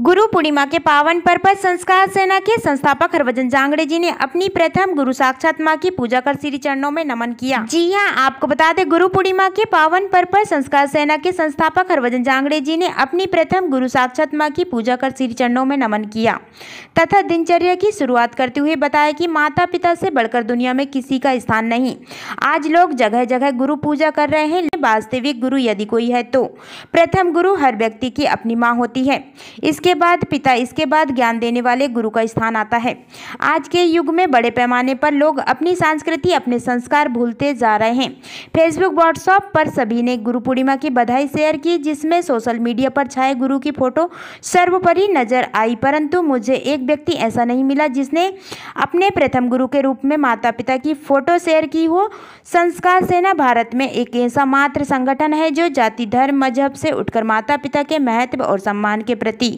गुरु पूर्णिमा के पावन पर्व पर संस्कार सेना के संस्थापक हरभजन जांगड़े जी ने अपनी प्रथम गुरु साक्षात माँ की पूजा कर श्री चरणों में नमन किया जी हां आपको बता दें गुरु पूर्णिमा के पावन पर्व पर संस्कार सेना के संस्थापक हरभजन जांगड़े जी ने अपनी प्रथम गुरु साक्षात माँ की पूजा कर श्री चरणों में नमन किया तथा दिनचर्या की शुरुआत करते हुए बताया कि माता पिता से बढ़कर दुनिया में किसी का स्थान नहीं आज लोग जगह जगह गुरु पूजा कर रहे हैं वास्तविक गुरु यदि कोई है तो प्रथम गुरु हर व्यक्ति की अपनी माँ होती है इसके बाद पिता इसके बाद ज्ञान देने वाले गुरु का स्थान आता है आज के युग में बड़े पैमाने पर लोग अपनी संस्कृति अपने संस्कार भूलते जा रहे हैं फेसबुक व्हाट्सअप पर सभी ने गुरु पूर्णिमा की बधाई शेयर की जिसमें सोशल मीडिया पर छाए गुरु की फोटो सर्वोपरि नजर आई परंतु मुझे एक व्यक्ति ऐसा नहीं मिला जिसने अपने प्रथम गुरु के रूप में माता पिता की फोटो शेयर की हो संस्कार सेना भारत में एक ऐसा मार्ग एकमात्र संगठन है जो जाति धर्म मजहब से उठकर माता पिता के महत्व और सम्मान के प्रति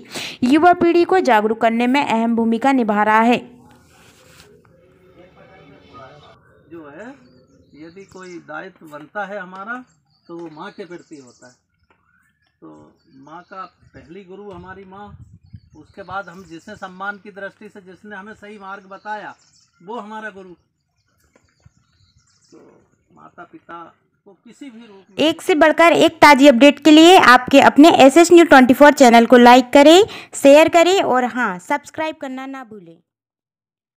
युवा पीढ़ी को जागरूक करने में अहम भूमिका निभा रहा है जो है यदि कोई दायित्व बनता है हमारा तो वो माँ के प्रति होता है तो माँ का पहली गुरु हमारी माँ उसके बाद हम जिसने सम्मान की दृष्टि से जिसने हमें सही मार्ग बताया वो हमारा गुरु तो माता पिता एक से बढ़कर एक ताज़ी अपडेट के लिए आपके अपने S S news twenty four channel को लाइक करें शेयर करें और हाँ सब्सक्राइब करना ना भूलें